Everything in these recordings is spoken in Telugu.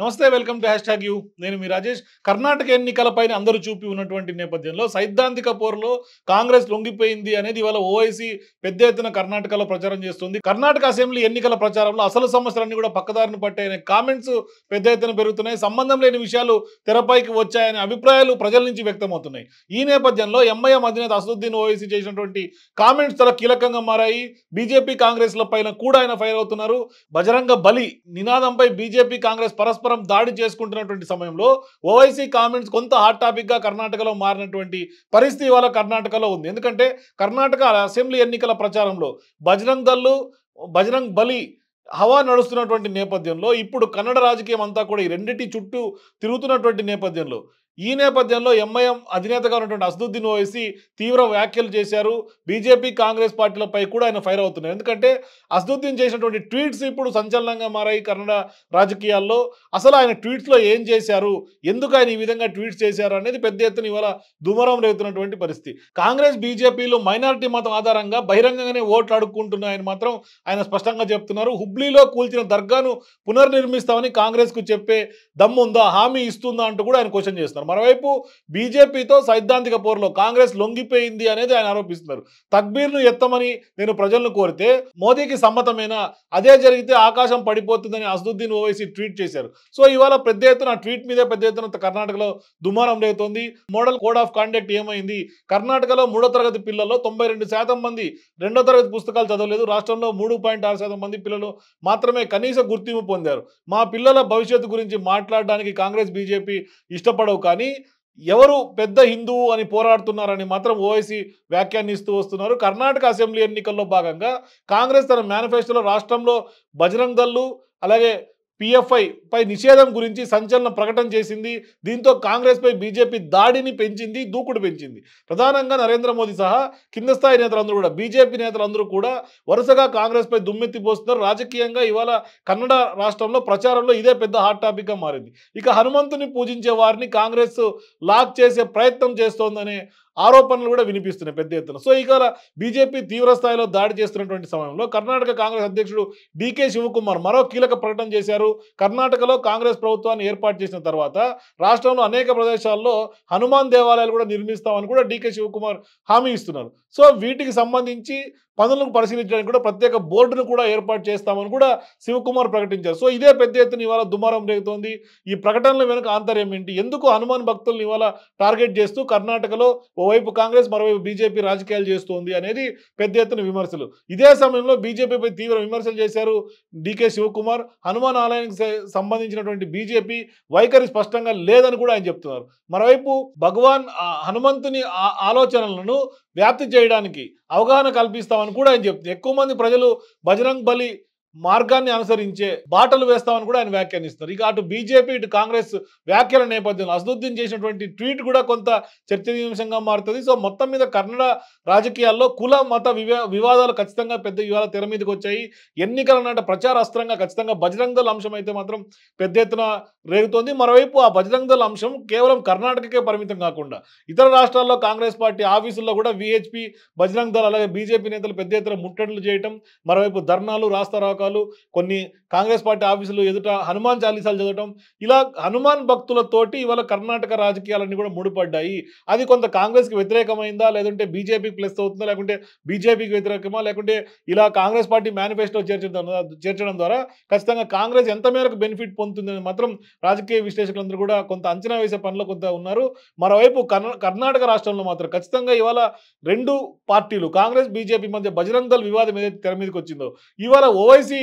నమస్తే welcome to hash tag U నేను మీ రాజేష్ కర్ణాటక ఎన్నికలపైన అందరూ చూపి ఉన్నటువంటి నేపథ్యంలో సైద్ధాంతిక పోరులో కాంగ్రెస్ లొంగిపోయింది అనేది ఇవాళ ఓవైసీ పెద్ద ఎత్తున కర్ణాటకలో ప్రచారం చేస్తుంది కర్ణాటక అసెంబ్లీ ఎన్నికల ప్రచారంలో అసలు సమస్యలన్నీ కూడా పక్కదారిని పట్టాయనే కామెంట్స్ పెద్ద ఎత్తున పెరుగుతున్నాయి సంబంధం లేని విషయాలు తెరపైకి వచ్చాయనే అభిప్రాయాలు ప్రజల నుంచి వ్యక్తమవుతున్నాయి ఈ నేపథ్యంలో ఎంఐఎం అధినేత అసదుద్దీన్ ఓవైసీ చేసినటువంటి కామెంట్స్ చాలా కీలకంగా మారాయి బీజేపీ కాంగ్రెస్ల పైన కూడా ఆయన ఫైర్ అవుతున్నారు బజరంగ బలి నినాదంపై బీజేపీ కాంగ్రెస్ పరస్పర పరస్పరం దాడి చేసుకుంటున్నటువంటి సమయంలో ఓవైసీ కామెంట్స్ కొంత హాట్ టాపిక్గా కర్ణాటకలో మారినటువంటి పరిస్థితి ఇవాళ కర్ణాటకలో ఉంది ఎందుకంటే కర్ణాటక అసెంబ్లీ ఎన్నికల ప్రచారంలో బజరంగ్ దళ్ళు బజరంగ్ బలి హవా నడుస్తున్నటువంటి నేపథ్యంలో ఇప్పుడు కన్నడ రాజకీయం అంతా కూడా ఈ రెండింటి చుట్టూ తిరుగుతున్నటువంటి నేపథ్యంలో ఈ నేపథ్యంలో ఎంఐఎం అధినేతగా ఉన్నటువంటి అసదుద్దీన్ ఓవైసీ తీవ్ర వ్యాఖ్యలు చేశారు బీజేపీ కాంగ్రెస్ పార్టీలపై కూడా ఆయన ఫైర్ అవుతున్నారు ఎందుకంటే అసదుద్దీన్ చేసినటువంటి ట్వీట్స్ ఇప్పుడు సంచలనంగా మారాయి కన్నడ రాజకీయాల్లో అసలు ఆయన ట్వీట్స్లో ఏం చేశారు ఎందుకు ఆయన ఈ విధంగా ట్వీట్స్ చేశారు అనేది పెద్ద ఎత్తున ఇవాళ దుమరం రేగుతున్నటువంటి పరిస్థితి కాంగ్రెస్ బీజేపీలు మైనారిటీ మతం ఆధారంగా బహిరంగంగానే ఓట్లు అడుక్కుంటున్నాయని మాత్రం ఆయన స్పష్టంగా చెప్తున్నారు హుబ్లీలో కూల్చిన దర్గాను పునర్నిర్మిస్తామని కాంగ్రెస్కు చెప్పే దమ్ముందా హామీ ఇస్తుందా అంటూ కూడా ఆయన క్వశ్చన్ చేస్తున్నారు ఆరోపిస్తున్నారు మరోవైపు బీజేపీతో సైద్ధాంతిక పోరులో కాంగ్రెస్ లొంగిపోయింది అనేది ఆయన ఆరోపిస్తున్నారు తక్బీర్ను ఎత్తమని నేను ప్రజలను కోరితే మోదీకి సమ్మతమైన అదే జరిగితే ఆకాశం పడిపోతుందని అసదుద్దీన్ ఓవైసీ ట్వీట్ చేశారు సో ఇవాళ పెద్ద ఎత్తున ట్వీట్ మీదే పెద్ద ఎత్తున కర్ణాటకలో దుమారం లేతోంది మోడల్ కోడ్ ఆఫ్ కాండక్ట్ ఏమైంది కర్ణాటకలో మూడో తరగతి పిల్లల్లో తొంభై మంది రెండో తరగతి పుస్తకాలు చదవలేదు రాష్ట్రంలో మూడు మంది పిల్లలు మాత్రమే కనీస గుర్తింపు పొందారు మా పిల్లల భవిష్యత్తు గురించి మాట్లాడడానికి కాంగ్రెస్ బీజేపీ ఇష్టపడవు కానీ ఎవరు పెద్ద హిందువు అని పోరాడుతున్నారని మాత్రం ఓవైసీ వ్యాఖ్యానిస్తూ వస్తున్నారు కర్ణాటక అసెంబ్లీ ఎన్నికల్లో భాగంగా కాంగ్రెస్ తన మేనిఫెస్టోలో రాష్ట్రంలో బజరంగ్ దళ్ళు అలాగే పిఎఫ్ఐ పై నిషేధం గురించి సంచలన ప్రకటన చేసింది దీంతో కాంగ్రెస్పై బీజేపీ దాడిని పెంచింది దూకుడు పెంచింది ప్రధానంగా నరేంద్ర మోదీ సహా కింద స్థాయి నేతలందరూ కూడా బీజేపీ నేతలందరూ కూడా వరుసగా కాంగ్రెస్పై దుమ్మెత్తిపోస్తున్నారు రాజకీయంగా ఇవాళ కన్నడ రాష్ట్రంలో ప్రచారంలో ఇదే పెద్ద హాట్ టాపిక్గా మారింది ఇక హనుమంతుని పూజించే వారిని కాంగ్రెస్ లాక్ చేసే ప్రయత్నం చేస్తోందనే ఆరోపణలు కూడా వినిపిస్తున్నాయి పెద్ద ఎత్తున సో ఇక బీజేపీ తీవ్ర స్థాయిలో దాడి చేస్తున్నటువంటి సమయంలో కర్ణాటక కాంగ్రెస్ అధ్యక్షుడు డికే శివకుమార్ మరో కీలక ప్రకటన చేశారు కర్ణాటకలో కాంగ్రెస్ ప్రభుత్వాన్ని ఏర్పాటు చేసిన తర్వాత రాష్ట్రంలో అనేక ప్రదేశాల్లో హనుమాన్ దేవాలయాలు కూడా నిర్మిస్తామని కూడా డికే శివకుమార్ హామీ ఇస్తున్నారు సో వీటికి సంబంధించి పనులను పరిశీలించడానికి కూడా ప్రత్యేక బోర్డును కూడా ఏర్పాటు చేస్తామని కూడా శివకుమార్ ప్రకటించారు సో ఇదే పెద్ద ఎత్తున ఇవాళ దుమారం రేగుతోంది ఈ ప్రకటనల వెనుక ఆంతర్యం ఏంటి ఎందుకు హనుమాన్ భక్తులను ఇవాళ టార్గెట్ చేస్తూ కర్ణాటకలో ఓవైపు కాంగ్రెస్ మరోవైపు బీజేపీ రాజకీయాలు చేస్తోంది అనేది పెద్ద ఎత్తున విమర్శలు ఇదే సమయంలో బీజేపీపై తీవ్ర విమర్శలు చేశారు డీకే శివకుమార్ హనుమాన్ ఆలయానికి సంబంధించినటువంటి బీజేపీ వైఖరి స్పష్టంగా లేదని కూడా ఆయన చెప్తున్నారు మరోవైపు భగవాన్ హనుమంతుని ఆలోచనలను వ్యాప్తి చేయడానికి అవగాహన కల్పిస్తామని కూడా ఆయన చెప్తున్నారు ఎక్కువ మంది ప్రజలు బజరంగ్ బలి మార్గాన్ని అనుసరించే బాటలు వేస్తామని కూడా ఆయన వ్యాఖ్యానిస్తారు ఇక అటు బీజేపీ ఇటు కాంగ్రెస్ వ్యాఖ్యల నేపథ్యంలో అసదుద్దీన్ చేసినటువంటి ట్వీట్ కూడా కొంత చర్చనీయాంశంగా మారుతుంది సో మొత్తం మీద కన్నడ రాజకీయాల్లో కుల మత వివాదాలు ఖచ్చితంగా పెద్ద ఇవాళ తెర మీదకి వచ్చాయి ఎన్నికల నాట ప్రచార అస్త్రంగా ఖచ్చితంగా బజరంగ అంశం అయితే మాత్రం పెద్ద ఎత్తున రేగుతోంది మరోవైపు ఆ బజరంగ అంశం కేవలం కర్ణాటకకే పరిమితం కాకుండా ఇతర రాష్ట్రాల్లో కాంగ్రెస్ పార్టీ ఆఫీసుల్లో కూడా విహెచ్పి బజరంగ దళ అలాగే బీజేపీ నేతలు పెద్ద ఎత్తున ముట్టడులు చేయటం మరోవైపు ధర్నాలు రాస్తారా పుస్తకాలు కొన్ని కాంగ్రెస్ పార్టీ ఆఫీసులు ఎదుట హనుమాన్ చాలీసాలు చదవటం ఇలా హనుమాన్ భక్తులతోటి ఇవాళ కర్ణాటక రాజకీయాలన్నీ కూడా ముడిపడ్డాయి అది కొంత కాంగ్రెస్కి వ్యతిరేకమైందా లేదంటే బీజేపీకి ప్లస్ అవుతుందా లేకుంటే బీజేపీకి వ్యతిరేకమా లేకుంటే ఇలా కాంగ్రెస్ పార్టీ మేనిఫెస్టో చేర్చడం చేర్చడం ద్వారా ఖచ్చితంగా కాంగ్రెస్ ఎంత మేరకు బెనిఫిట్ పొందుతుందని మాత్రం రాజకీయ విశ్లేషకులందరూ కూడా కొంత అంచనా వేసే పనిలో కొంత ఉన్నారు మరోవైపు కర్ణాటక రాష్ట్రంలో మాత్రం ఖచ్చితంగా ఇవాళ రెండు పార్టీలు కాంగ్రెస్ బీజేపీ మధ్య బజరంగ దళ వివాదం ఏదైతే తెర మీదకి వచ్చిందో ఇవాళ ఓవైసీ చేసి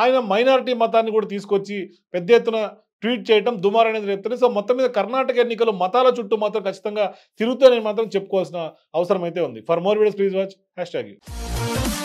ఆయన మైనారిటీ మతాన్ని కూడా తీసుకొచ్చి పెద్ద ఎత్తున ట్వీట్ చేయడం దుమార్ అనేది సో మొత్తం మీద కర్ణాటక ఎన్నికలు మతాల చుట్టూ మాత్రం ఖచ్చితంగా తిరుగుతూనే మాత్రం చెప్పుకోవాల్సిన అవసరం అయితే ఉంది for more videos please watch hash tag